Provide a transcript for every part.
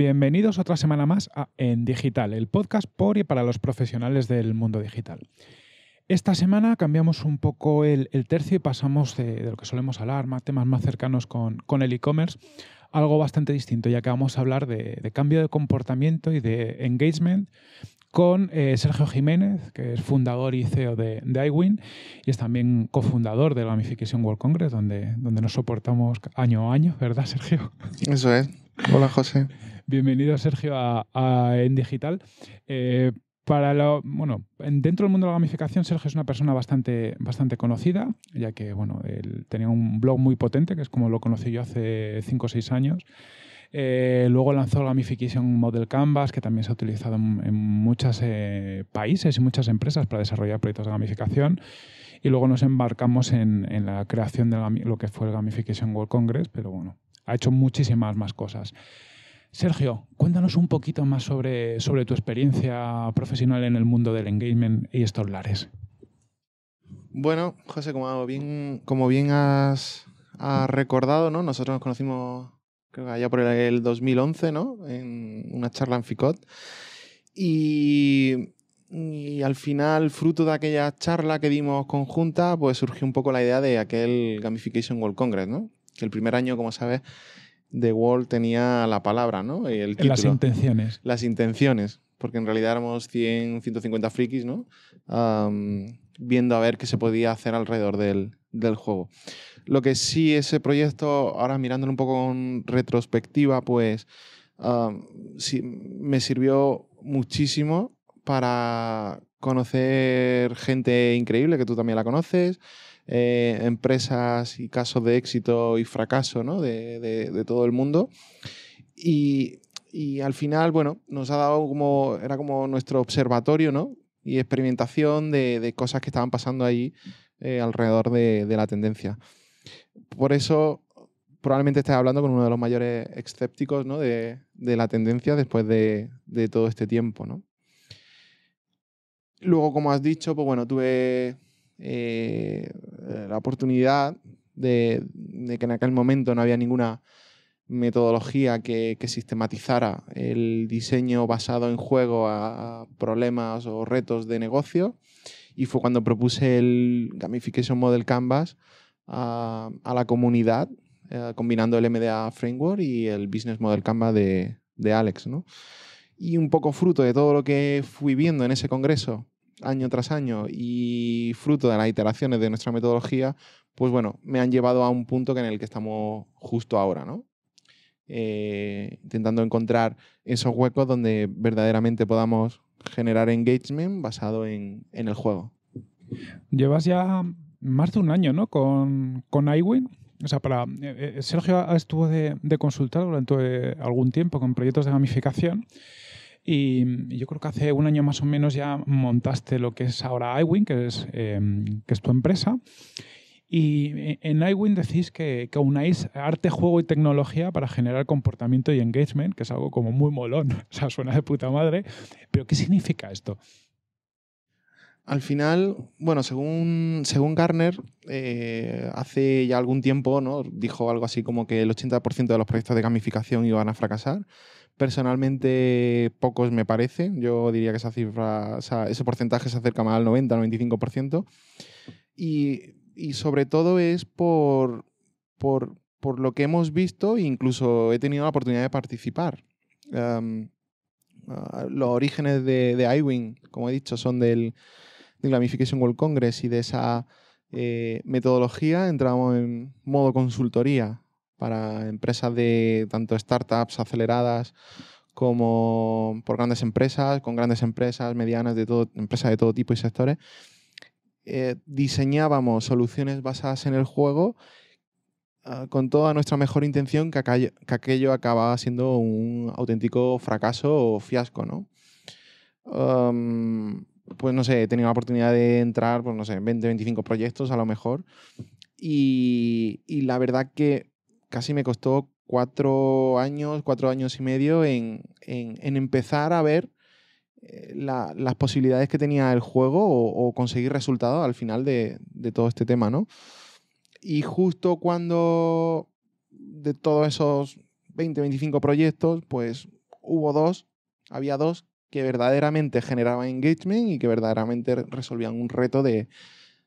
Bienvenidos otra semana más a En Digital, el podcast por y para los profesionales del mundo digital. Esta semana cambiamos un poco el, tercio y pasamos de, lo que solemos hablar, más temas más cercanos con, el e-commerce, algo bastante distinto, ya que vamos a hablar de, cambio de comportamiento y de engagement con eh, Sergio Jiménez, que es fundador y CEO de, iWin y es también cofundador de la Gamification World Congress, donde, donde nos soportamos año a año, ¿verdad, Sergio? Eso es. Hola, José. Bienvenido, Sergio, a, Sergio En Digital. Eh, para bueno, dentro del mundo de la gamificación, Sergio es una persona bastante, bastante conocida, ya que bueno, tenía un blog muy potente, que es como lo conocí yo hace 5 o 6 años. Eh, luego lanzó Gamification Model Canvas, que también se ha utilizado en, muchos eh, países y muchas empresas para desarrollar proyectos de gamificación. Y luego nos embarcamos en, la creación de lo que fue el Gamification World Congress, pero bueno, ha hecho muchísimas más cosas. Sergio, cuéntanos un poquito más sobre, sobre tu experiencia profesional en el mundo del engagement y estos lares. Bueno, José, como bien, como bien has, recordado, nosotros nos conocimos creo allá por el 2011, ¿no? en una charla en FICOT. Y, al final, fruto de aquella charla que dimos conjunta, pues surgió un poco la idea de aquel Gamification World Congress, ¿no? que el primer año, como sabes, The Wall tenía la palabra, ¿no? El título. Las intenciones. Las intenciones, porque en realidad éramos 100, 150 frikis, ¿no? viendo a ver qué se podía hacer alrededor del, juego. Lo que sí ese proyecto, ahora mirándolo un poco en retrospectiva, pues me sirvió muchísimo para conocer gente increíble, que tú también la conoces, eh, empresas y casos de éxito y fracaso de, todo el mundo. Y, al final, bueno, nos ha dado como, era como nuestro observatorio ¿no? y experimentación de, cosas que estaban pasando allí eh, alrededor de, la tendencia. Por eso probablemente estés hablando con uno de los mayores escépticos ¿no? de, la tendencia después de, todo este tiempo. ¿no? Luego, como has dicho, pues bueno, tuve eh, la oportunidad de, que en aquel momento no había ninguna metodología que, sistematizara el diseño basado en juego a, problemas o retos de negocio y fue cuando propuse el Gamification Model Canvas a, la comunidad, eh, combinando el MDA Framework y el Business Model Canvas de, Alex. Y un poco fruto de todo lo que fui viendo en ese congreso año tras año y fruto de las iteraciones de nuestra metodología, pues bueno, me han llevado a un punto en el que estamos justo ahora, ¿no? Eh, intentando encontrar esos huecos donde verdaderamente podamos generar engagement basado en, el juego. Llevas ya más de un año, ¿no? Con, con iWin. O sea, para. Eh, eh, Sergio estuvo de, de consultar durante algún tiempo con proyectos de gamificación. Y yo creo que hace un año más o menos ya montaste lo que es ahora iWin, que es, em, que es tu empresa. Y e, en iWin decís que, que, unáis arte, juego y tecnología para generar comportamiento y engagement, que es algo como muy molón, o sea, suena de puta madre. Pero ¿qué significa esto? Al final, bueno, según, según Garner, eh, hace ya algún tiempo ¿no? dijo algo así como que el 80% de los proyectos de gamificación iban a fracasar Personalmente, pocos me parecen, Yo diría que esa cifra, ese porcentaje se acerca más al 90-95%. Y, sobre todo es por, lo que hemos visto, incluso he tenido la oportunidad de participar. los orígenes de, de iWing, como he dicho, son del, del World Congress y de esa eh, metodología entramos en modo consultoría para empresas de tanto startups aceleradas como por grandes empresas, con grandes empresas, medianas, de todo, empresas de todo tipo y sectores. Eh, diseñábamos soluciones basadas en el juego ah, con toda nuestra mejor intención que, aquello, que acababa siendo un auténtico fracaso o fiasco, ¿no? pues no sé, he tenido la oportunidad de entrar, pues no sé, 20, 25 proyectos a lo mejor. y la verdad que casi me costó cuatro años, cuatro años y medio en, en, empezar a ver eh, las posibilidades que tenía el juego o, conseguir resultados al final de, de, todo este tema, ¿no? Y justo cuando de todos esos 20, 25 proyectos, pues hubo dos, había dos que verdaderamente generaban engagement y que verdaderamente resolvían un reto de,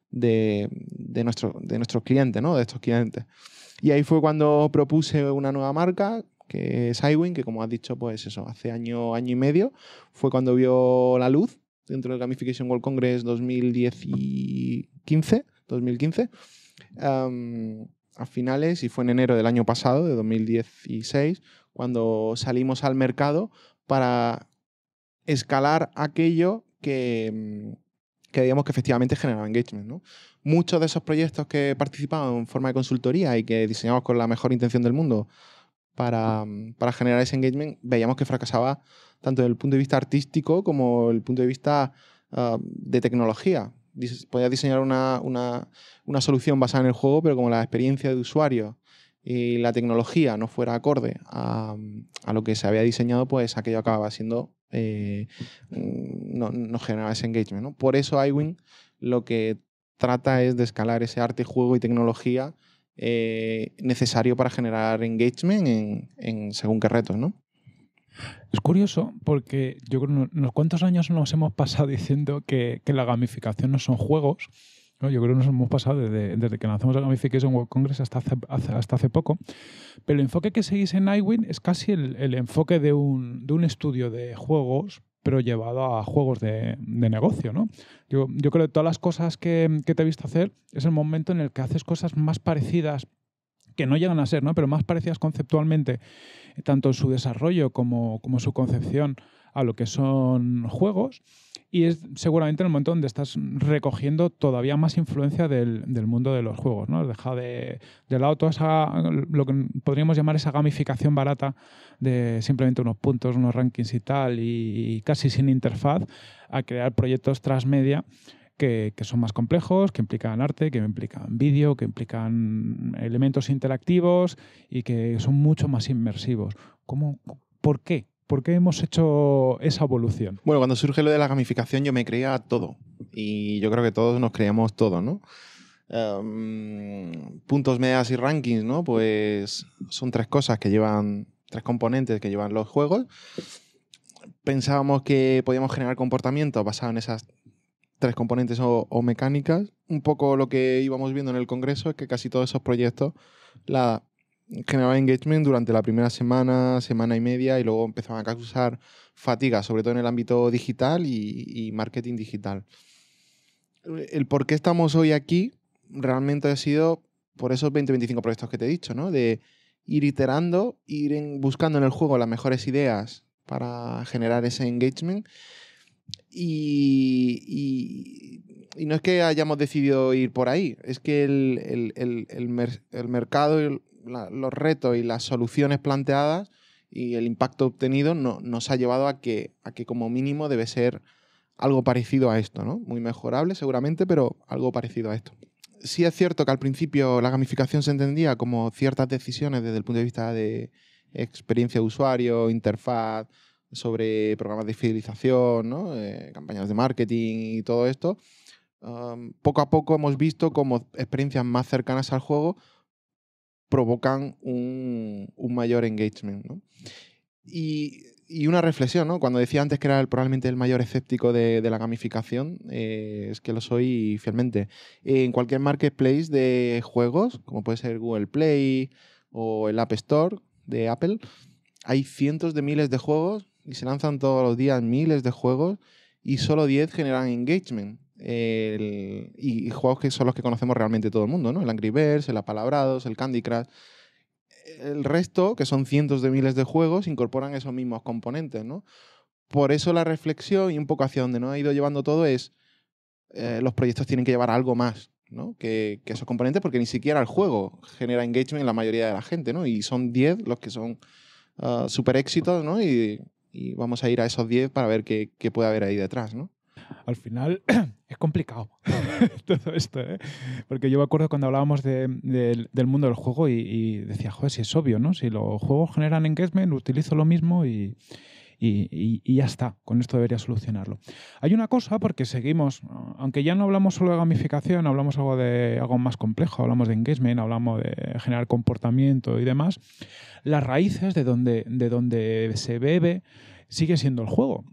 de, de, nuestro, de nuestros clientes, ¿no? De estos clientes. Y ahí fue cuando propuse una nueva marca, que es iWin, que como has dicho, pues eso, hace año, año y medio, fue cuando vio la luz dentro del Gamification World Congress 2015, 2015 em, a finales, y fue en enero del año pasado, de 2016, cuando salimos al mercado para escalar aquello que, em, que digamos que efectivamente generaba engagement. Muchos de esos proyectos que participaban en forma de consultoría y que diseñamos con la mejor intención del mundo para, mm, para generar ese engagement, veíamos que fracasaba tanto desde el punto de vista artístico como desde el punto de vista ah, de tecnología. Podía diseñar una, una, una, solución basada en el juego, pero como la experiencia de usuario y la tecnología no fuera acorde a, mm, a lo que se había diseñado, pues aquello acababa siendo eh, no, no, generaba ese engagement. Por eso iWin lo que trata es de escalar ese arte, juego y tecnología eh, necesario para generar engagement en, según qué retos. Es curioso porque yo creo unos cuantos años nos hemos pasado diciendo que, que la gamificación no son juegos yo creo que nos hemos pasado desde, desde que lanzamos la Gamification World Congress hasta hace, hasta hace poco. Pero el enfoque que seguís en iWin es casi el, el enfoque de un, de un estudio de juegos pero llevado a juegos de, de negocio, ¿no? Yo, yo, creo que todas las cosas que, que te he visto hacer es el momento en el que haces cosas más parecidas que no llegan a ser, ¿no? pero más parecidas conceptualmente, tanto en su desarrollo como, como su concepción a lo que son juegos, y es seguramente el momento donde estás recogiendo todavía más influencia del, mundo de los juegos. ¿no? Has dejado de, lado toda esa, lo que podríamos llamar esa gamificación barata de simplemente unos puntos, unos rankings y tal, y, casi sin interfaz, a crear proyectos transmedia que, que, son más complejos, que implican arte, que implican vídeo, que implican elementos interactivos y que son mucho más inmersivos. ¿Cómo, ¿Por qué ¿Por qué hemos hecho esa evolución? Bueno, cuando surge lo de la gamificación yo me creía todo y yo creo que todos nos creíamos todo, ¿no? Em, puntos, medias y rankings, ¿no? Pues son tres cosas que llevan, tres componentes que llevan los juegos. Pensábamos que podíamos generar comportamientos basados en esas tres componentes o, o, mecánicas. Un poco lo que íbamos viendo en el Congreso es que casi todos esos proyectos, la generaba engagement durante la primera semana, semana y media, y luego empezaban a causar fatiga, sobre todo en el ámbito digital y, marketing digital. El por qué estamos hoy aquí realmente ha sido por esos 20-25 proyectos que te he dicho, De ir iterando, ir buscando en el juego las mejores ideas para generar ese engagement. Y, y, no es que hayamos decidido ir por ahí, es que el, el, el, mercado los retos y las soluciones planteadas y el impacto obtenido nos ha llevado a que, como mínimo debe ser algo parecido a esto, ¿no? Muy mejorable seguramente, pero algo parecido a esto. Sí es cierto que al principio la gamificación se entendía como ciertas decisiones desde el punto de vista de experiencia de usuario, interfaz, sobre programas de fidelización, eh, campañas de marketing y todo esto. poco a poco hemos visto como experiencias más cercanas al juego provocan un, mayor engagement. Y, una reflexión, cuando decía antes que era probablemente el mayor escéptico de, la gamificación, eh, es que lo soy fielmente. En cualquier marketplace de juegos, como puede ser Google Play o el App Store de Apple, hay cientos de miles de juegos y se lanzan todos los días miles de juegos y solo 10 generan engagement el, y, juegos que son los que conocemos realmente todo el mundo, ¿no? El Angry Birds, el Apalabrados, el Candy Crush. El resto, que son cientos de miles de juegos, incorporan esos mismos componentes, ¿no? Por eso la reflexión y un poco hacia donde nos ha ido llevando todo es eh, los proyectos tienen que llevar algo más, ¿no? Que, esos componentes, porque ni siquiera el juego genera engagement en la mayoría de la gente, ¿no? Y son 10 los que son ah, súper éxitos, ¿no? Y, vamos a ir a esos 10 para ver qué, qué puede haber ahí detrás, ¿no? al final es complicado todo esto, ¿eh? Porque yo me acuerdo cuando hablábamos del mundo del juego y, decía, joder, si es obvio, ¿no? Si los juegos generan engagement, utilizo lo mismo y, y, ya está, con esto debería solucionarlo. Hay una cosa, porque seguimos, aunque ya no hablamos solo de gamificación, hablamos algo de algo más complejo, hablamos de engagement, hablamos de generar comportamiento y demás, las raíces de donde, de donde se bebe sigue siendo el juego.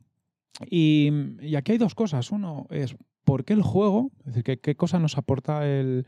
Y, aquí hay dos cosas. Uno es por qué el juego, es decir, qué, cosa nos aporta el,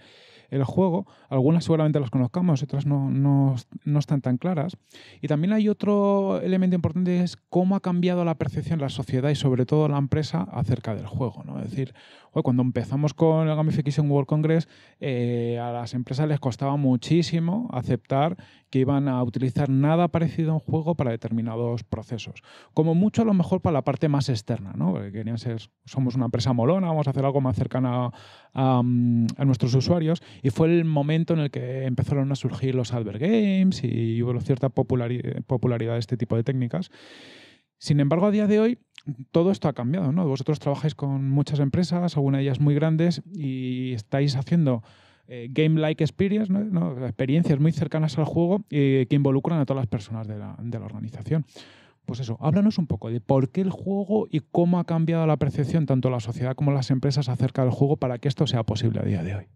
el, juego. Algunas seguramente las conozcamos, otras no, no, no, están tan claras. Y también hay otro elemento importante, es cómo ha cambiado la percepción de la sociedad y sobre todo la empresa acerca del juego. ¿no? Es decir, cuando empezamos con el Gamification World Congress, eh, a las empresas les costaba muchísimo aceptar que iban a utilizar nada parecido a un juego para determinados procesos. Como mucho, a lo mejor para la parte más externa, ¿no? Porque querían ser, somos una empresa molona, vamos a hacer algo más cercano mm, a, nuestros usuarios. Y fue el momento en el que empezaron a surgir los Albert Games y hubo cierta popularidad de este tipo de técnicas. Sin embargo, a día de hoy todo esto ha cambiado, ¿no? Vosotros trabajáis con muchas empresas, algunas de ellas muy grandes, y estáis haciendo eh, game-like experience, experiencias muy cercanas al juego eh, que involucran a todas las personas de la, de la organización. Pues eso, háblanos un poco de por qué el juego y cómo ha cambiado la percepción tanto la sociedad como las empresas acerca del juego para que esto sea posible a día de hoy.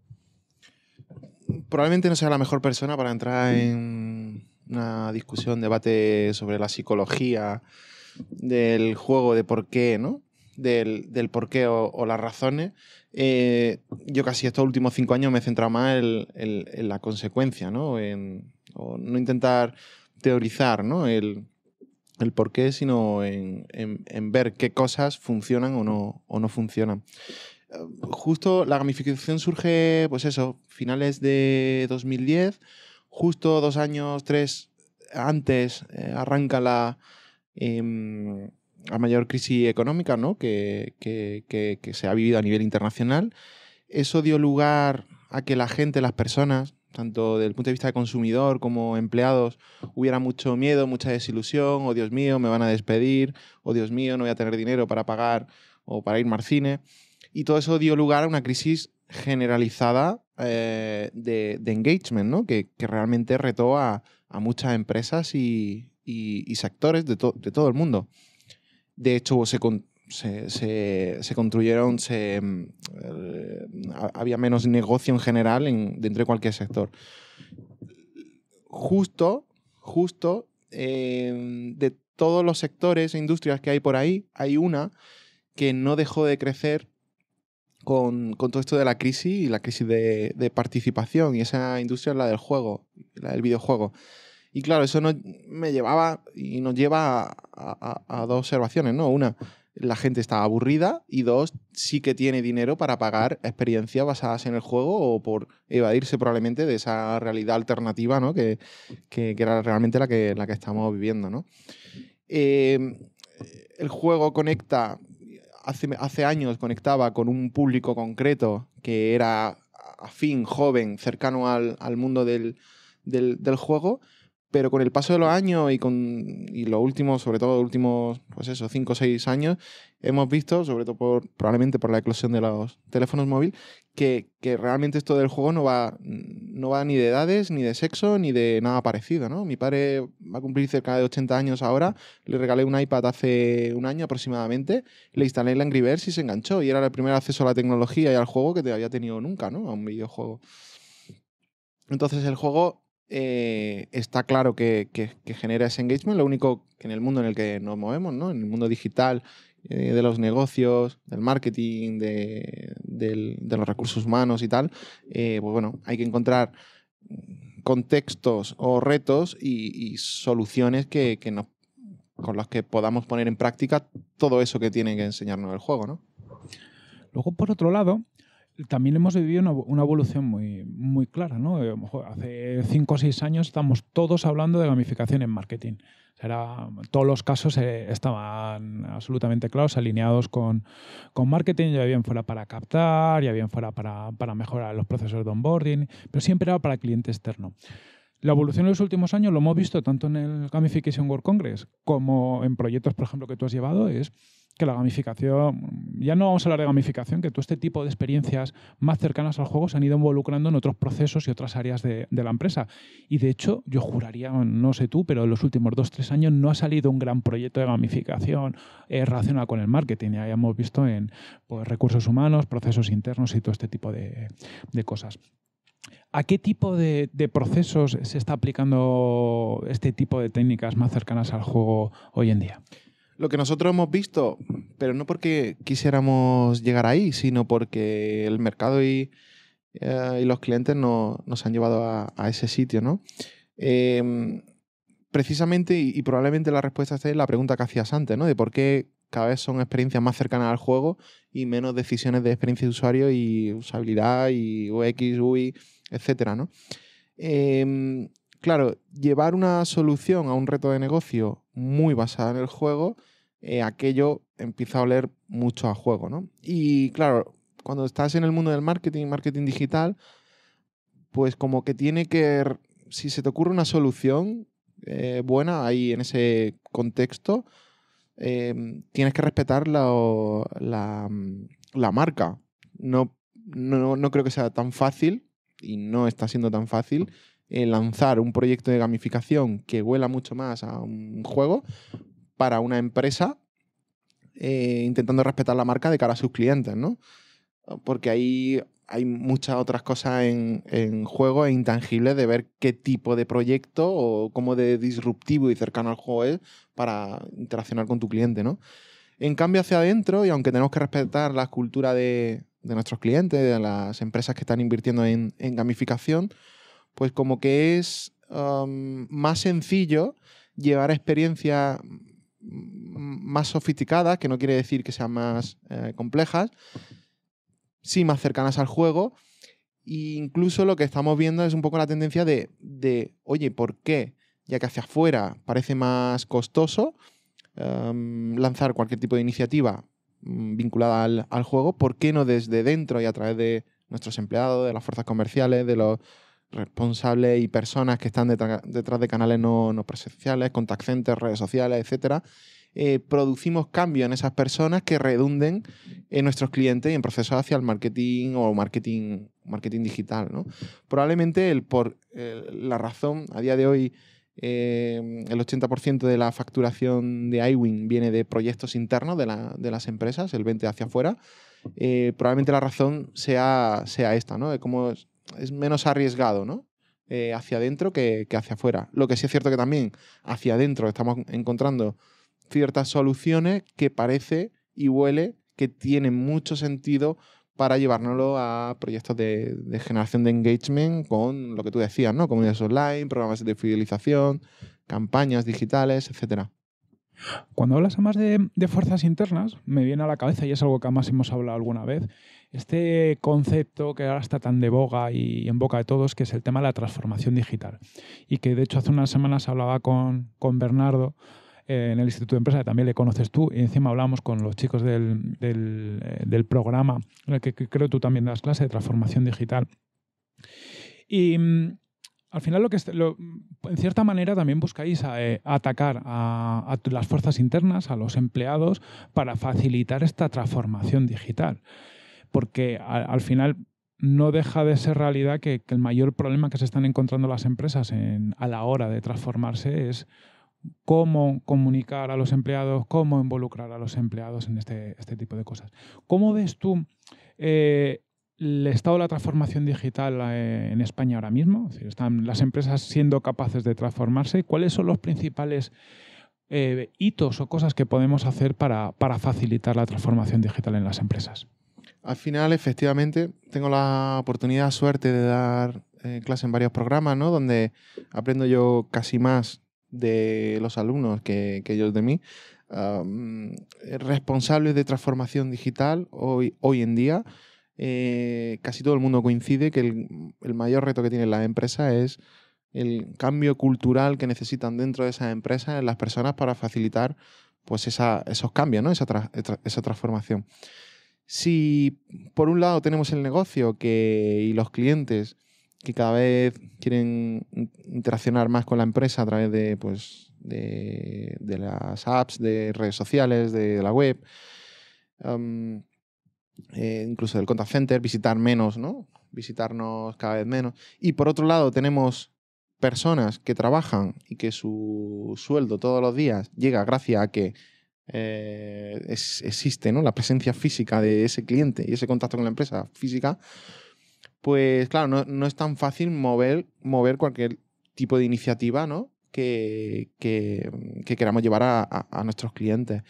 Probablemente no sea la mejor persona para entrar en una discusión, debate sobre la psicología, del juego, de por qué, ¿no? Del, por qué o, las razones, eh, yo casi estos últimos cinco años me he centrado más en, la consecuencia, ¿no? En, no intentar teorizar, ¿no? El, el por qué, sino en, ver qué cosas funcionan o no, o no funcionan. Justo la gamificación surge, pues eso, finales de 2010, justo dos años, tres antes eh, arranca la, eh, a mayor crisis económica ¿no? que, se ha vivido a nivel internacional. Eso dio lugar a que la gente, las personas, tanto desde el punto de vista de consumidor como empleados, hubiera mucho miedo, mucha desilusión, oh Dios mío, me van a despedir, oh Dios mío, no voy a tener dinero para pagar o para ir al cine. Y todo eso dio lugar a una crisis generalizada eh, de, engagement, ¿no? que, realmente retó a, a muchas empresas y, y, sectores de, todo el mundo. De hecho, se, construyeron, mm, eh, había menos negocio en general en, dentro de cualquier sector. Justo, justo, em, de todos los sectores e industrias que hay por ahí, hay una que no dejó de crecer con, todo esto de la crisis y la crisis de, de, participación. Y esa industria es la del juego, la del videojuego. Y claro, eso no me llevaba y nos lleva a, dos observaciones, ¿no? Una, la gente está aburrida y dos, sí que tiene dinero para pagar experiencias basadas en el juego o por evadirse probablemente de esa realidad alternativa, ¿no? Que, era realmente la que, la que estamos viviendo, ¿no? Eh, el juego conecta, hace, años conectaba con un público concreto que era afín, joven, cercano al, mundo del, del, juego, pero con el paso de los años y con y lo sobre todo los últimos, pues eso, 5 o seis años, hemos visto, sobre todo por, probablemente por la eclosión de los teléfonos móviles, que, realmente esto del juego no va, no va ni de edades, ni de sexo, ni de nada parecido, ¿no? Mi padre va a cumplir cerca de 80 años ahora, le regalé un iPad hace un año aproximadamente, le instalé el Angry Birds y se enganchó, y era el primer acceso a la tecnología y al juego que te había tenido nunca, ¿no? A un videojuego. Entonces el juego eh, está claro que, genera ese engagement. Lo único que en el mundo en el que nos movemos, ¿no? En el mundo digital, eh, de los negocios, del marketing, de, los recursos humanos y tal, eh, pues bueno, hay que encontrar contextos o retos y, soluciones que, que nos, con las que podamos poner en práctica todo eso que tiene que enseñarnos el juego, ¿no? Luego, por otro lado, también hemos vivido una, evolución muy, muy clara. Eh, hace cinco o seis años estamos todos hablando de gamificación en marketing. todos los casos eh, estaban absolutamente claros, alineados con, marketing, ya bien fuera para captar, ya bien fuera para, para mejorar los procesos de onboarding, pero siempre era para cliente externo. La evolución de los últimos años lo hemos visto tanto en el Gamification World Congress como en proyectos, por ejemplo, que tú has llevado, es que la gamificación, ya no vamos a hablar de gamificación, que todo este tipo de experiencias más cercanas al juego se han ido involucrando en otros procesos y otras áreas de, la empresa. Y de hecho, yo juraría, no sé tú, pero en los últimos dos, tres años no ha salido un gran proyecto de gamificación eh, relacionado con el marketing. Ya hemos visto en pues, recursos humanos, procesos internos y todo este tipo de, cosas. ¿A qué tipo de, procesos se está aplicando este tipo de técnicas más cercanas al juego hoy en día? lo que nosotros hemos visto, pero no porque quisiéramos llegar ahí, sino porque el mercado y, eh, los clientes nos han llevado a, ese sitio, ¿no? Em, precisamente, y, probablemente la respuesta está en la pregunta que hacías antes, ¿no? De por qué cada vez son experiencias más cercanas al juego y menos decisiones de experiencia de usuario y usabilidad y UX, UI, etcétera, ¿no? Em, Claro, llevar una solución a un reto de negocio muy basada en el juego, eh, aquello empieza a oler mucho a juego, ¿no? Y claro, cuando estás en el mundo del marketing, marketing digital, pues como que tiene que, si se te ocurre una solución eh, buena ahí en ese contexto, em, tienes que respetar mm, la, marca. no creo que sea tan fácil y no está siendo tan fácil eh, lanzar un proyecto de gamificación que huela mucho más a un juego para una empresa eh, intentando respetar la marca de cara a sus clientes, ¿no? Porque ahí hay muchas otras cosas en, juego e intangibles de ver qué tipo de proyecto o cómo de disruptivo y cercano al juego es para interaccionar con tu cliente, ¿no? En cambio, hacia adentro, y aunque tenemos que respetar la cultura de, nuestros clientes, de las empresas que están invirtiendo en gamificación, pues como que es más sencillo llevar experiencias más sofisticadas, que no quiere decir que sean más eh, complejas, sí más cercanas al juego. E incluso lo que estamos viendo es un poco la tendencia de, oye, ¿por qué? Ya que hacia afuera parece más costoso lanzar cualquier tipo de iniciativa mm, vinculada al, al, juego, ¿por qué no desde dentro y a través de nuestros empleados, de las fuerzas comerciales, de los responsables y personas que están detrás, de canales no, no presenciales, contact centers, redes sociales, etc., eh, producimos cambios en esas personas que redunden en nuestros clientes y en procesos hacia el marketing o marketing, marketing digital. Probablemente el por, la razón, a día de hoy, eh, el 80% de la facturación de iWin viene de proyectos internos de, las empresas, el 20% hacia afuera. Eh, probablemente la razón sea, sea esta, ¿no? de cómo es menos arriesgado, ¿no? Eh, hacia adentro que, hacia afuera. Lo que sí es cierto que también hacia adentro estamos encontrando ciertas soluciones que parece y huele que tienen mucho sentido para llevárnoslo a proyectos de, generación de engagement con lo que tú decías, ¿no? Comunidades online, programas de fidelización, campañas digitales, etcétera. Cuando hablas más de, de, fuerzas internas, me viene a la cabeza, y es algo que además hemos hablado alguna vez, este concepto que ahora está tan de boga y en boca de todos, que es el tema de la transformación digital. Y que de hecho hace unas semanas hablaba con, Bernardo eh, en el Instituto de Empresa, que también le conoces tú, y encima hablamos con los chicos del, eh, programa, en el que, creo tú también das clase de transformación digital. Y mm, al final, lo que en cierta manera también buscáis eh, atacar a las fuerzas internas, a los empleados, para facilitar esta transformación digital porque al final no deja de ser realidad que, el mayor problema que se están encontrando las empresas a la hora de transformarse es cómo comunicar a los empleados, cómo involucrar a los empleados en este, este tipo de cosas. ¿Cómo ves tú eh, el estado de la transformación digital eh, en España ahora mismo? ¿Están las empresas siendo capaces de transformarse? ¿Cuáles son los principales eh, hitos o cosas que podemos hacer para facilitar la transformación digital en las empresas? Al final, efectivamente, tengo la oportunidad, suerte de dar eh, clase en varios programas, Donde aprendo yo casi más de los alumnos que, ellos de mí. responsables de transformación digital hoy, hoy en día, eh, casi todo el mundo coincide que el, mayor reto que tiene la empresa es el cambio cultural que necesitan dentro de esas empresas, en las personas, para facilitar pues, esos cambios, ¿no? esa, eh, esa transformación. Si por un lado tenemos el negocio que, y los clientes que cada vez quieren interaccionar más con la empresa a través de, pues, de, las apps, de redes sociales, de, la web, eh, incluso del contact center, visitar menos, ¿no? visitarnos cada vez menos. Y por otro lado tenemos personas que trabajan y que su sueldo todos los días llega gracias a que eh, existe, ¿no? La presencia física de ese cliente y ese contacto con la empresa física, pues claro, no, es tan fácil mover, mover cualquier tipo de iniciativa, ¿no? Que, queramos llevar a, nuestros clientes.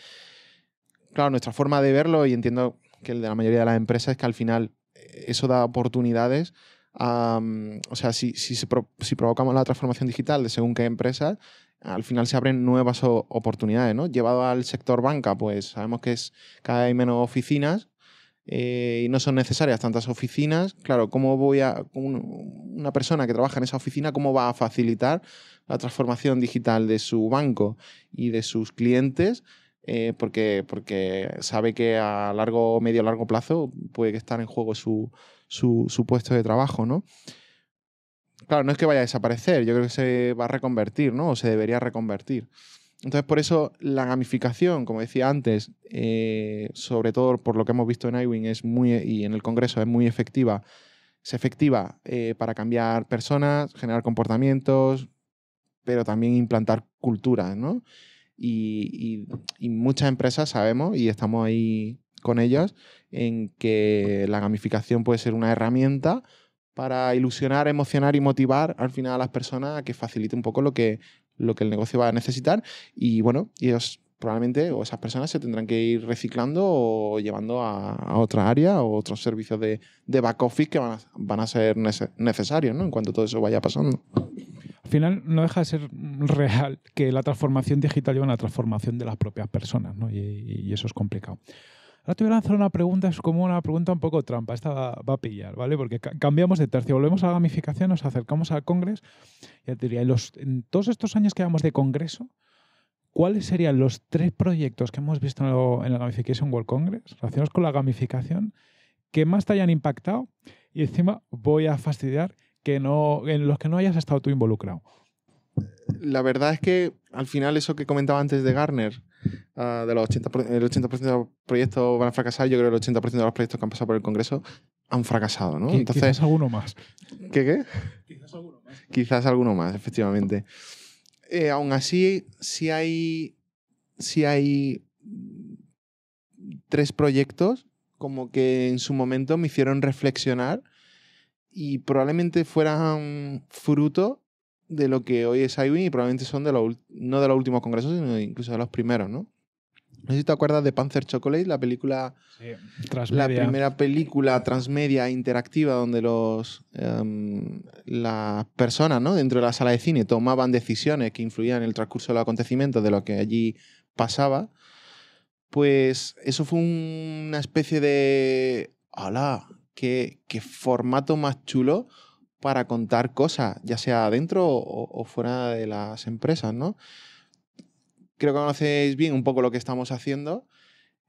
Claro, nuestra forma de verlo, y entiendo que el de la mayoría de las empresas, es que al final eh, eso da oportunidades. Mm, o sea, si, si, si provocamos la transformación digital de según qué empresas, al final se abren nuevas oportunidades, ¿no? Llevado al sector banca, pues sabemos que es cada vez hay menos oficinas eh, y no son necesarias tantas oficinas. Claro, ¿cómo voy a una persona que trabaja en esa oficina, cómo va a facilitar la transformación digital de su banco y de sus clientes? Eh, porque, porque sabe que a largo, medio, largo plazo puede estar en juego su, su, su puesto de trabajo, ¿no? Claro, no es que vaya a desaparecer, yo creo que se va a reconvertir, ¿no? O se debería reconvertir. Entonces, por eso la gamificación, como decía antes, eh, sobre todo por lo que hemos visto en Iwin es muy, y en el Congreso es muy efectiva. Es efectiva eh, para cambiar personas, generar comportamientos, pero también implantar culturas, ¿no? Y, y, muchas empresas sabemos, y estamos ahí con ellas, en que la gamificación puede ser una herramienta para ilusionar, emocionar y motivar al final a las personas a que facilite un poco lo que, lo que el negocio va a necesitar. Y bueno, ellos probablemente o esas personas se tendrán que ir reciclando o llevando a, otra área o otros servicios de, de back office que van a, van a ser necesarios ¿no? en cuanto todo eso vaya pasando. Al final no deja de ser real que la transformación digital lleva a la transformación de las propias personas ¿no? y eso es complicado. Ahora te voy a lanzar una pregunta, es como una pregunta un poco trampa, esta va, a pillar, ¿vale? Porque cambiamos de tercio, volvemos a la gamificación, nos acercamos al Congreso, y te diría, en, los, en todos estos años que llevamos de Congreso, ¿cuáles serían los tres proyectos que hemos visto en, la Gamification World Congress relacionados con la gamificación que más te hayan impactado? Y encima voy a fastidiar que no, en los que no hayas estado tú involucrado. La verdad es que al final eso que comentaba antes de Garner, 80%, ah, el 80% de los proyectos van a fracasar, yo creo que el 80% de los proyectos que han pasado por el Congreso han fracasado, ¿no? Entonces, quizás alguno más. ¿Qué Quizás alguno más. Quizás alguno más, efectivamente. Eh, aún así, si hay, si hay tres proyectos como que en su momento me hicieron reflexionar y probablemente fueran fruto de lo que hoy es iWin y probablemente son de los, no de los últimos congresos, sino incluso de los primeros, ¿no? No sé si te acuerdas de Panzer Chocolate, la película. la primera película transmedia interactiva donde los em, las personas ¿no? dentro de la sala de cine tomaban decisiones que influían en el transcurso del acontecimiento de lo que allí pasaba. Pues eso fue una especie de. ¡Hala! ¿Qué, qué formato más chulo! para contar cosas, ya sea dentro o, fuera de las empresas, ¿no? Creo que conocéis bien un poco lo que estamos haciendo.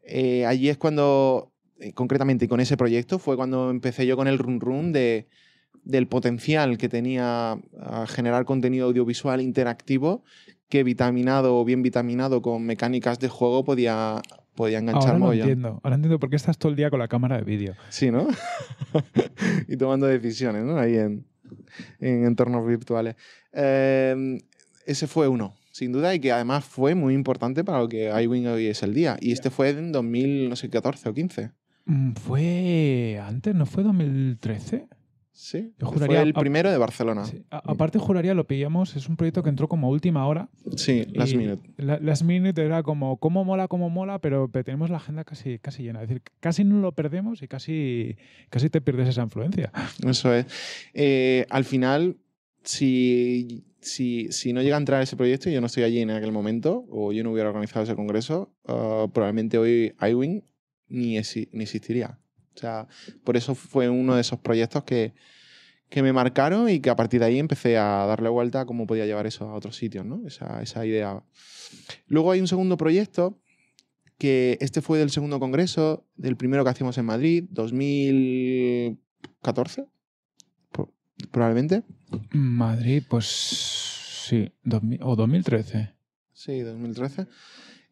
Eh, allí es cuando, eh, concretamente con ese proyecto, fue cuando empecé yo con el run run del potencial que tenía a generar contenido audiovisual interactivo que vitaminado o bien vitaminado con mecánicas de juego podía, podía enganchar ahora entiendo. Ahora entiendo por qué estás todo el día con la cámara de vídeo. Sí, ¿no? y tomando decisiones, ¿no? Ahí en, entornos virtuales. Em, ese fue uno, sin duda, y que además fue muy importante para lo que iWing hoy es el día. Y este fue en 2014 o 15. Mm, fue antes, ¿no fue 2013? juraría, fue el primero de Barcelona. Mm. aparte, juraría, lo pillamos, es un proyecto que entró como última hora. Sí, Last Minute. last Minute era como, cómo mola, como mola, pero tenemos la agenda casi, casi llena. Es decir, casi no lo perdemos y casi, casi te pierdes esa influencia. Eso es. Eh, al final, si, no llega a entrar ese proyecto y yo no estoy allí en aquel momento, o yo no hubiera organizado ese congreso, ah, probablemente hoy Iwin ni, ni existiría. O sea, por eso fue uno de esos proyectos que, me marcaron y que a partir de ahí empecé a darle vuelta a cómo podía llevar eso a otros sitios, ¿no? Esa, idea. Luego hay un segundo proyecto que este fue del segundo congreso, del primero que hacíamos en Madrid, 2014, probablemente. Madrid, pues sí, o 2013. Sí, 2013,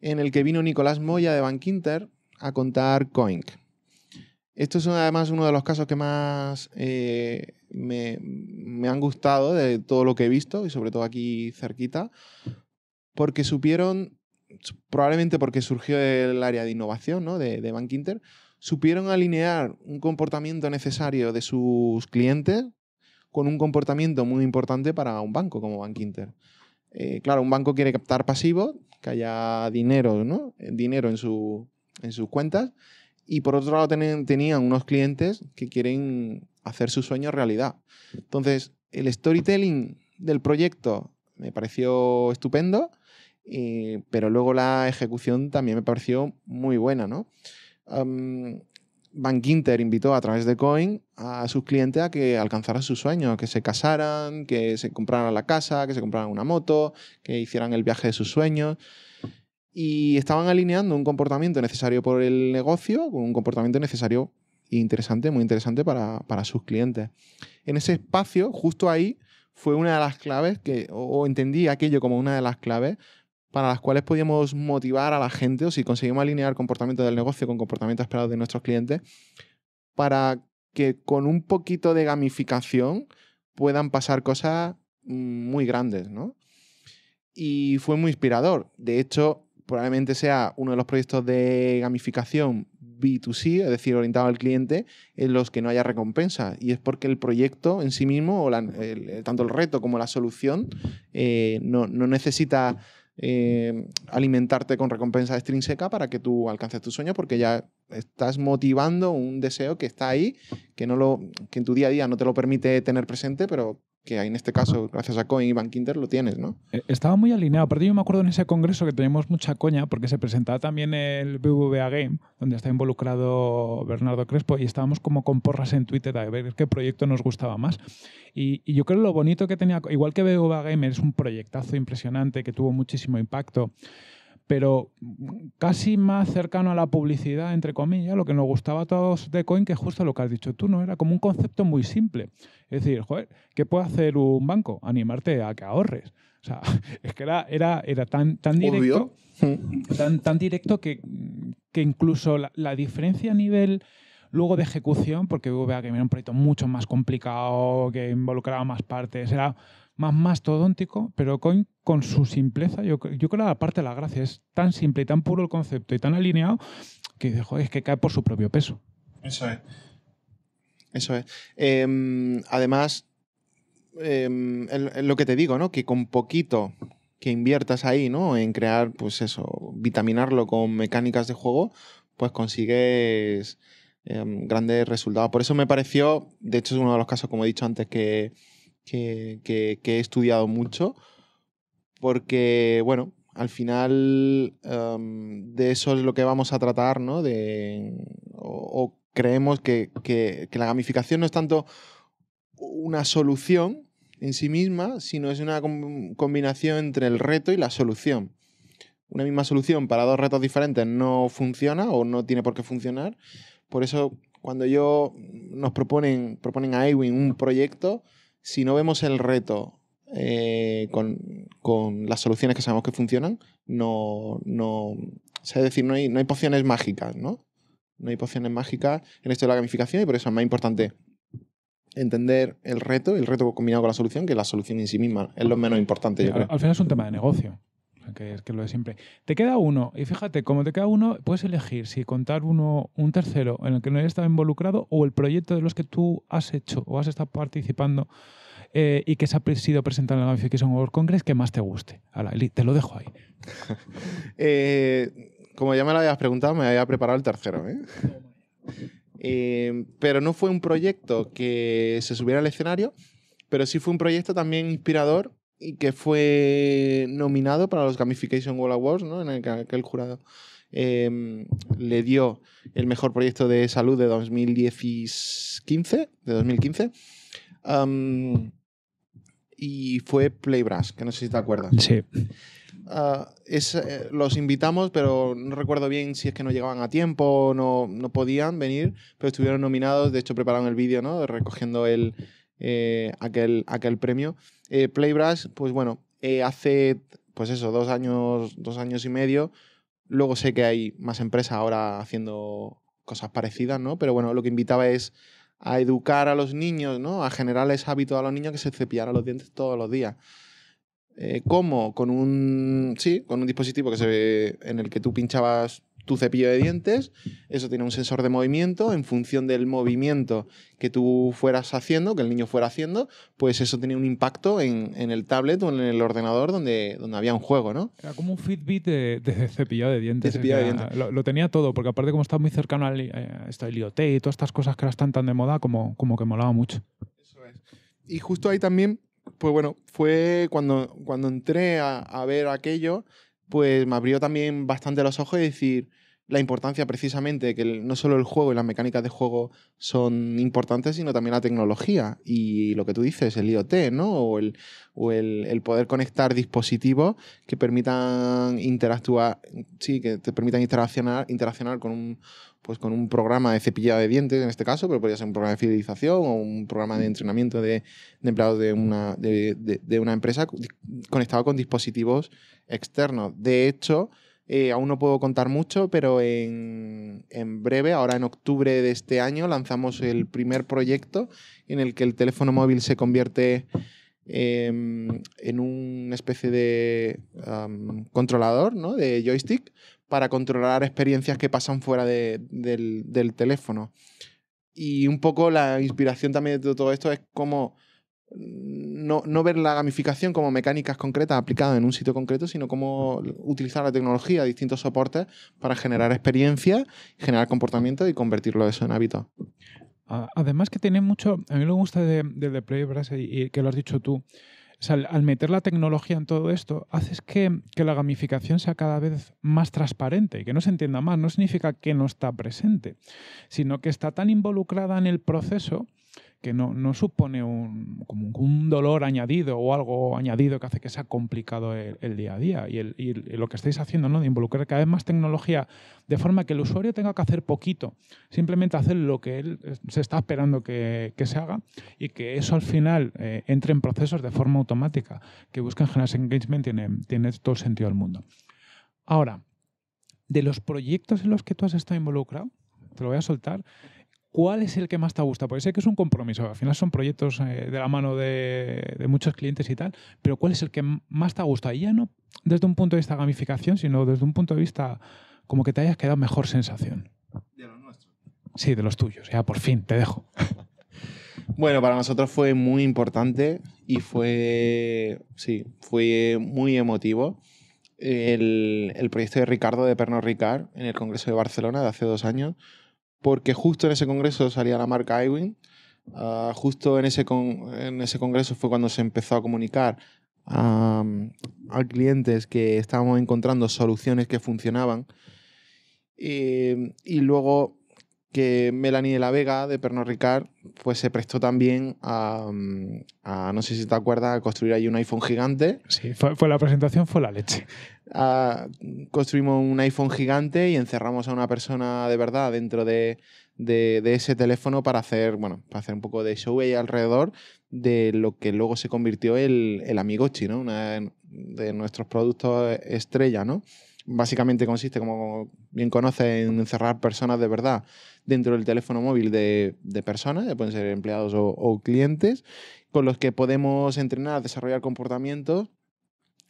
en el que vino Nicolás Moya de Bankinter a contar Coink. Esto es además uno de los casos que más eh, me, han gustado de todo lo que he visto, y sobre todo aquí cerquita, porque supieron, probablemente porque surgió el área de innovación ¿no? de, de Bank Inter, supieron alinear un comportamiento necesario de sus clientes con un comportamiento muy importante para un banco como Bank Inter. Eh, claro, un banco quiere captar pasivos, que haya dinero, ¿no? dinero en, su, en sus cuentas, y por otro lado tenían unos clientes que quieren hacer su sueño realidad. Entonces, el storytelling del proyecto me pareció estupendo, pero luego la ejecución también me pareció muy buena, ¿no? Bank Inter invitó a través de Coin a sus clientes a que alcanzaran sus sueños, que se casaran, que se compraran la casa, que se compraran una moto, que hicieran el viaje de sus sueños y estaban alineando un comportamiento necesario por el negocio con un comportamiento necesario e interesante, muy interesante para, sus clientes. En ese espacio, justo ahí, fue una de las claves que, o, entendí aquello como una de las claves para las cuales podíamos motivar a la gente, o si conseguimos alinear comportamiento del negocio con comportamiento esperado de nuestros clientes, para que con un poquito de gamificación puedan pasar cosas mm, muy grandes, ¿no? Y fue muy inspirador. De hecho, probablemente sea uno de los proyectos de gamificación B2C, es decir, orientado al cliente, en los que no haya recompensa. Y es porque el proyecto en sí mismo, tanto el reto como la solución, eh, no, necesita eh, alimentarte con recompensa extrínseca para que tú alcances tu sueño, porque ya estás motivando un deseo que está ahí, que, no lo, que en tu día a día no te lo permite tener presente, pero que en este caso, gracias a Coin y Bankinter, lo tienes, ¿no? Eh, estaba muy alineado. Aparte, yo me acuerdo en ese congreso que teníamos mucha coña porque se presentaba también el BBVA Game, donde está involucrado Bernardo Crespo, y estábamos como con porras en Twitter a ver qué proyecto nos gustaba más. Y, yo creo lo bonito que tenía, igual que BBVA Game es un proyectazo impresionante que tuvo muchísimo impacto, pero casi más cercano a la publicidad, entre comillas, lo que nos gustaba a todos de Coin, que justo lo que has dicho tú, ¿no? Era como un concepto muy simple. Es decir, joder, ¿qué puede hacer un banco? Animarte a que ahorres. O sea, es que era, era, era tan, tan directo, hmm. tan, tan, directo que, que incluso la, diferencia a nivel luego de ejecución, porque vea que era un proyecto mucho más complicado, que involucraba más partes, era más mastodóntico, pero Coin con su simpleza, yo, creo que la parte de la gracia es tan simple y tan puro el concepto y tan alineado que es que cae por su propio peso. Eso es. Eso es. Em, además, em, lo que te digo, ¿no? Que con poquito que inviertas ahí, ¿no? En crear, pues eso, vitaminarlo con mecánicas de juego, pues consigues em, grandes resultados. Por eso me pareció, de hecho es uno de los casos, como he dicho antes, que, que, he estudiado mucho, porque, bueno, al final em, de eso es lo que vamos a tratar, ¿no? De, o, creemos que, que, la gamificación no es tanto una solución en sí misma, sino es una combinación entre el reto y la solución. Una misma solución para dos retos diferentes no funciona o no tiene por qué funcionar. Por eso, cuando yo nos proponen, proponen a Ewing un proyecto, si no vemos el reto eh, con, las soluciones que sabemos que funcionan, no, no, decir, no hay, no hay pociones mágicas, ¿no? No hay pociones mágicas en esto de la gamificación y por eso es más importante entender el reto, el reto combinado con la solución, que la solución en sí misma es lo menos importante, Al final es un tema de negocio que es que lo de siempre. Te queda uno, y fíjate, como te queda uno, puedes elegir si contar uno, un tercero en el que no hayas estado involucrado o el proyecto de los que tú has hecho o has estado participando eh, y que se ha sido presentado en la Gamification World Congress que más te guste. te lo dejo ahí. Eh, como ya me lo habías preguntado, me había preparado el tercero. ¿eh? pero no fue un proyecto que se subiera al escenario, pero sí fue un proyecto también inspirador y que fue nominado para los Gamification World Awards, ¿no? en el que aquel jurado em, le dio el mejor proyecto de salud de 2015, de 2015 em, y fue Playbrass, que no sé si te acuerdas. Sí. Ah, eh, los invitamos, pero no recuerdo bien si es que no llegaban a tiempo o no, podían venir, pero estuvieron nominados. De hecho, prepararon el vídeo, ¿no? Recogiendo el, eh, aquel, aquel premio. Eh, Playbrush, pues bueno, eh, hace pues eso, dos años, dos años y medio. Luego sé que hay más empresas ahora haciendo cosas parecidas, ¿no? Pero bueno, lo que invitaba es a educar a los niños, ¿no? A generarles hábito a los niños que se cepillaran los dientes todos los días. ¿Cómo? Con un. Sí, con un dispositivo que se en el que tú pinchabas tu cepillo de dientes, eso tiene un sensor de movimiento, en función del movimiento que tú fueras haciendo, que el niño fuera haciendo, pues eso tenía un impacto en, el tablet o en el ordenador donde, donde había un juego, ¿no? Era como un Fitbit de, cepillo de dientes. Lo, tenía todo, porque aparte como estaba muy cercano al eh, esta IoT y todas estas cosas que ahora están tan de moda, como, como que molaba mucho. Eso es. Y justo ahí también pues bueno, fue cuando, cuando entré a, a, ver aquello, pues me abrió también bastante los ojos y decir, la importancia precisamente que no solo el juego y las mecánicas de juego son importantes, sino también la tecnología y lo que tú dices, el IoT, ¿no? O el, poder conectar dispositivos que permitan interactuar, sí, que te permitan interaccionar, con un pues con un programa de cepillado de dientes en este caso, pero podría ser un programa de fidelización o un programa de mm. entrenamiento de, empleados de una, de una empresa conectado con dispositivos externos. De hecho, eh, aún no puedo contar mucho, pero en, breve, ahora en octubre de este año, lanzamos el primer proyecto en el que el teléfono móvil se convierte em, en una especie de controlador, ¿no? De joystick para controlar experiencias que pasan fuera del, del, teléfono. Y un poco la inspiración también de todo esto es cómo no, no, ver la gamificación como mecánicas concretas aplicadas en un sitio concreto, sino como utilizar la tecnología, distintos soportes para generar experiencia, generar comportamiento y convertirlo eso en hábito. Además que tiene mucho, a mí me gusta de, de Play y, que lo has dicho tú, al, meter la tecnología en todo esto, haces que, que, la gamificación sea cada vez más transparente, y que no se entienda más, no significa que no está presente, sino que está tan involucrada en el proceso que no, supone un, como un dolor añadido o algo añadido que hace que sea complicado el, día a día. Y, lo que estáis haciendo, ¿no? de involucrar cada vez más tecnología de forma que el usuario tenga que hacer poquito, simplemente hacer lo que él eh, se está esperando que, se haga y que eso al final eh, entre en procesos de forma automática, que buscan generar engagement, tiene, tiene todo el sentido del mundo. Ahora, de los proyectos en los que tú has estado involucrado, te lo voy a soltar, ¿Cuál es el que más te gusta? Porque sé que es un compromiso, al final son proyectos eh, de la mano de, muchos clientes y tal, pero ¿cuál es el que más te gusta? Y ya no desde un punto de vista gamificación, sino desde un punto de vista como que te hayas quedado mejor sensación. De los nuestros. Sí, de los tuyos, ya por fin, te dejo. Bueno, para nosotros fue muy importante y fue, sí, fue muy emotivo el, el proyecto de Ricardo de Perno Ricard en el Congreso de Barcelona de hace dos años porque justo en ese congreso salía la marca Iwin. Ah, justo en ese, en ese congreso fue cuando se empezó a comunicar a, clientes que estábamos encontrando soluciones que funcionaban. y luego que Melanie de la Vega de Perno Ricard pues se prestó también mm, a, no sé si te acuerdas a construir ahí un iPhone gigante sí fue, la presentación fue la leche construimos un iPhone gigante y encerramos a una persona de verdad dentro de, ese teléfono para hacer bueno para hacer un poco de show ahí alrededor de lo que luego se convirtió el el Amigochi no de nuestros productos estrella no básicamente consiste, como bien conoce, en encerrar personas de verdad dentro del teléfono móvil de, personas, que pueden ser empleados o, clientes, con los que podemos entrenar, desarrollar comportamientos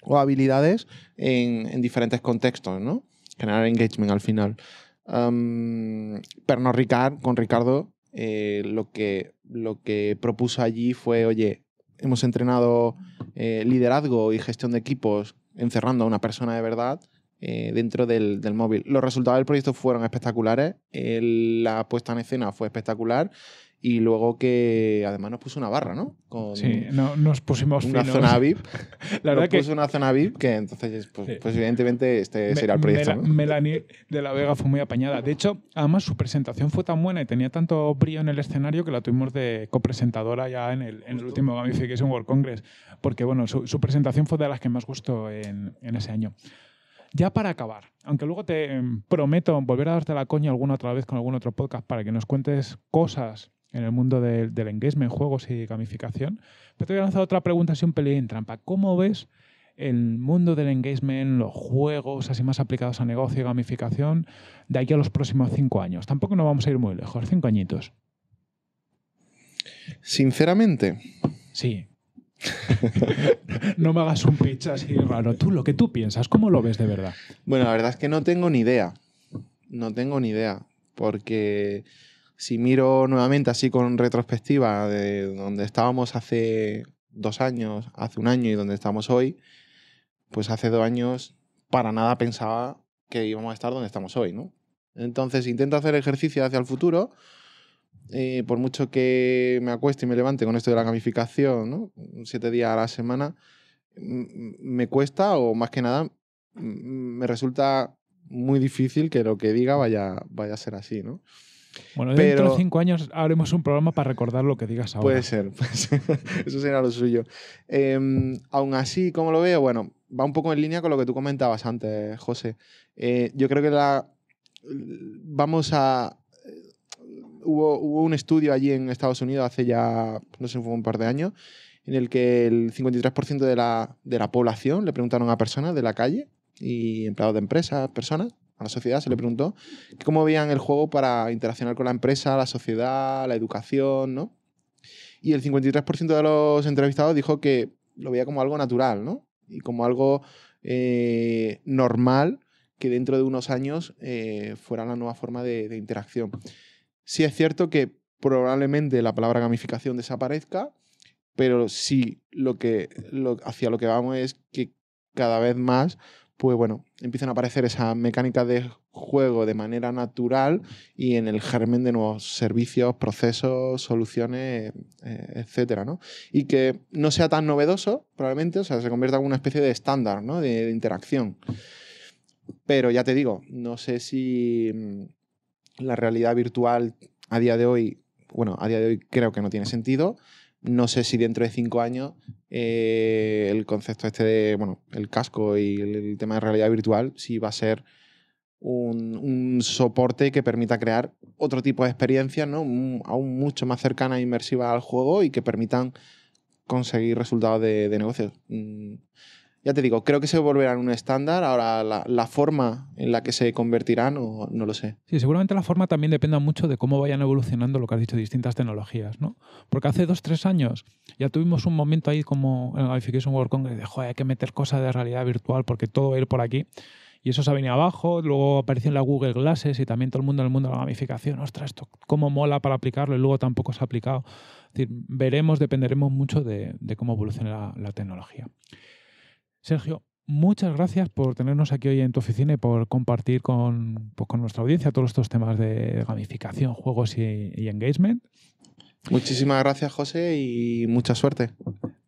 o habilidades en, diferentes contextos, Generar engagement al final. Pero no con Ricardo, eh, lo, que, lo que propuso allí fue, oye, hemos entrenado eh, liderazgo y gestión de equipos encerrando a una persona de verdad eh, dentro del, del, móvil. Los resultados del proyecto fueron espectaculares, la puesta en escena fue espectacular y luego que además nos puso una barra, ¿no? sí, no, nos pusimos una zona VIP. la verdad nos que puso una zona VIP que entonces, pues, evidentemente, este sería será el proyecto. Melanie de la Vega fue muy apañada. De hecho, además su presentación fue tan buena y tenía tanto brillo en el escenario que la tuvimos de copresentadora ya en el, en el último Gamification World Congress. Porque, bueno, su, presentación fue de las que más gustó en, en ese año. Ya para acabar, aunque luego te em, prometo volver a darte la coña alguna otra vez con algún otro podcast para que nos cuentes cosas en el mundo del, engagement, juegos y gamificación, pero te voy a lanzar otra pregunta así un pelín trampa. ¿Cómo ves el mundo del engagement, los juegos así más aplicados a negocio y gamificación de aquí a los próximos cinco años? Tampoco nos vamos a ir muy lejos, cinco añitos. Sinceramente. Sí, no me hagas un pitch así raro. Tú, lo que tú piensas, ¿cómo lo ves de verdad? Bueno, la verdad es que no tengo ni idea. No tengo ni idea. Porque si miro nuevamente así con retrospectiva de donde estábamos hace dos años, hace un año y donde estamos hoy, pues hace dos años para nada pensaba que íbamos a estar donde estamos hoy, ¿no? Entonces intento hacer ejercicio hacia el futuro eh, por mucho que me acueste y me levante con esto de la gamificación, siete días a la semana, me cuesta o más que nada me resulta muy difícil que lo que diga vaya, vaya a ser así, Bueno, dentro de cinco años haremos un programa para recordar lo que digas ahora. Puede ser, eso será lo suyo. Em, aún así, como lo veo? Bueno, va un poco en línea con lo que tú comentabas antes, José. Eh, yo creo que la, vamos a, hubo, un estudio allí en Estados Unidos hace ya, no sé, un par de años, en el que el 53% de la, de la población le preguntaron a personas de la calle y empleados de empresas, personas, a la sociedad se le preguntó cómo veían el juego para interaccionar con la empresa, la sociedad, la educación, ¿no? Y el 53% de los entrevistados dijo que lo veía como algo natural, ¿no? Y como algo eh, normal que dentro de unos años eh, fuera la nueva forma de, de interacción sí es cierto que probablemente la palabra gamificación desaparezca, pero sí lo que, hacia lo que vamos es que cada vez más pues bueno, empiezan a aparecer esas mecánicas de juego de manera natural y en el germen de nuevos servicios, procesos, soluciones, eh, etcétera, Y que no sea tan novedoso, probablemente, o sea, se convierta en una especie de estándar, ¿no? de interacción. Pero ya te digo, no sé si mm, la realidad virtual a día de hoy, bueno, a día de hoy creo que no tiene sentido. No sé si dentro de cinco años eh, el concepto este de, bueno, el casco y el, tema de realidad virtual, si va a ser un, soporte que permita crear otro tipo de experiencias, ¿no? aún mucho más cercana e inmersiva al juego y que permitan conseguir resultados de, negocios. Mm, ya te digo, creo que se volverán un estándar. Ahora, la, forma en la que se convertirán, no, no lo sé. Sí, seguramente la forma también dependa mucho de cómo vayan evolucionando lo que has dicho, distintas tecnologías, ¿no? Porque hace dos, tres años ya tuvimos un momento ahí como en el Gamification World Congress de, joder, hay que meter cosas de realidad virtual porque todo va a ir por aquí. Y eso se ha venido abajo, luego apareció en la Google Glasses y también todo el mundo en el mundo de la gamificación. Ostras, esto cómo mola para aplicarlo y luego tampoco se ha aplicado. Es decir, veremos, dependeremos mucho de, cómo evolucione la, la tecnología. Sergio, muchas gracias por tenernos aquí hoy en tu oficina y por compartir con, pues, nuestra audiencia todos estos temas de gamificación, juegos y engagement. Muchísimas gracias, José, y mucha suerte.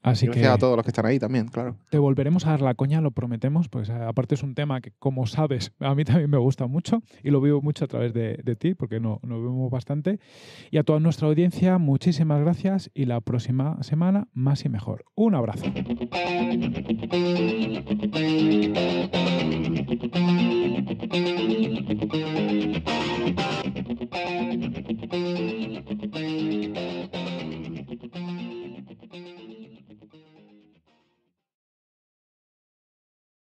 Así Gracias que, a todos los que están ahí también, claro. Te volveremos a dar la coña, lo prometemos, pues eh, aparte es un tema que, como sabes, a mí también me gusta mucho y lo vivo mucho a través de, ti, porque no, nos vemos bastante. Y a toda nuestra audiencia, muchísimas gracias y la próxima semana más y mejor. Un abrazo.